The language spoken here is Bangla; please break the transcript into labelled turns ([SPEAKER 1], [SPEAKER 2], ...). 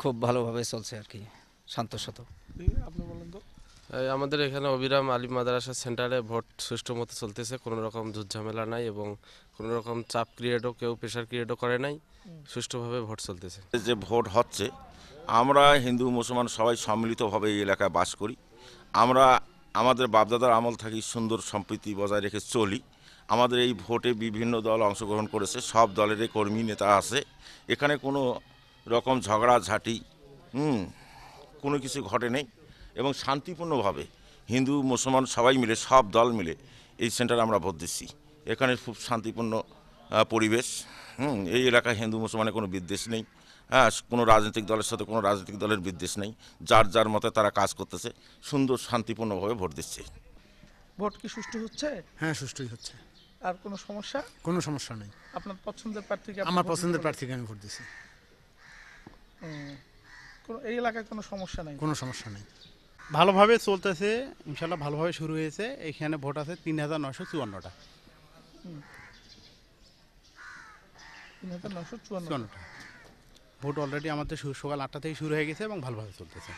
[SPEAKER 1] খুব ভালোভাবে চলছে আর কি শান্তশত আপনি বলেন তো আমাদের এখানে অবিরাম আলী মাদ্রাসা সেন্টারে ভোট সুষ্ঠু মতো চলতেছে কোনো রকম ঝামেলা নাই এবং কোনো রকম চাপ ক্রিয়েটও কেউ প্রেশার ক্রিয়েটও করে নাই সুষ্ঠুভাবে ভোট চলতেছে
[SPEAKER 2] যে ভোট হচ্ছে আমরা হিন্দু মুসলমান সবাই সম্মিলিতভাবে এই এলাকায় বাস করি আমরা আমাদের বাপদাদার আমল থাকি সুন্দর সম্প্রীতি বজায় রেখে চলি আমাদের এই ভোটে বিভিন্ন দল অংশগ্রহণ করেছে সব দলেরই কর্মী নেতা আছে এখানে কোনো রকম ঝগড়াঝাটি হুম কোনো কিছু ঘটে নেই এবং শান্তিপূর্ণভাবে হিন্দু মুসলমান সবাই মিলে সব দল মিলে এই সেন্টারে আমরা ভোট দিচ্ছি এখানে খুব শান্তিপূর্ণ পরিবেশ হুম এই এলাকায় হিন্দু মুসলমানের কোনো বিদ্বেষ নেই হ্যাঁ কোনো রাজনৈতিক দলের সাথে কোনো রাজনৈতিক দলের বিদ্বেষ নেই যার যার মতে তারা কাজ করতেছে সুন্দর শান্তিপূর্ণভাবে ভোট দিচ্ছে
[SPEAKER 3] ভোট কি সুষ্ঠু হচ্ছে
[SPEAKER 4] হ্যাঁ সুষ্ঠুই হচ্ছে
[SPEAKER 3] আর কোনো সমস্যা
[SPEAKER 4] কোনো সমস্যা নেই
[SPEAKER 3] আপনার পছন্দের প্রার্থীকে আমার পছন্দের
[SPEAKER 4] প্রার্থীকে আমি ভোট দিচ্ছি
[SPEAKER 3] এই এলাকায় কোনো সমস্যা নেই কোনো
[SPEAKER 4] সমস্যা নেই ভালোভাবে চলতেছে ইনশাল্লাহ ভালোভাবে শুরু হয়েছে এখানে ভোট আছে তিন হাজার নশো চুয়ান্নটা তিন হাজার নশো চুয়ান্নটা ভোট অলরেডি আমাদের সকাল আটটা থেকে শুরু হয়ে গেছে এবং ভালোভাবে চলতেছে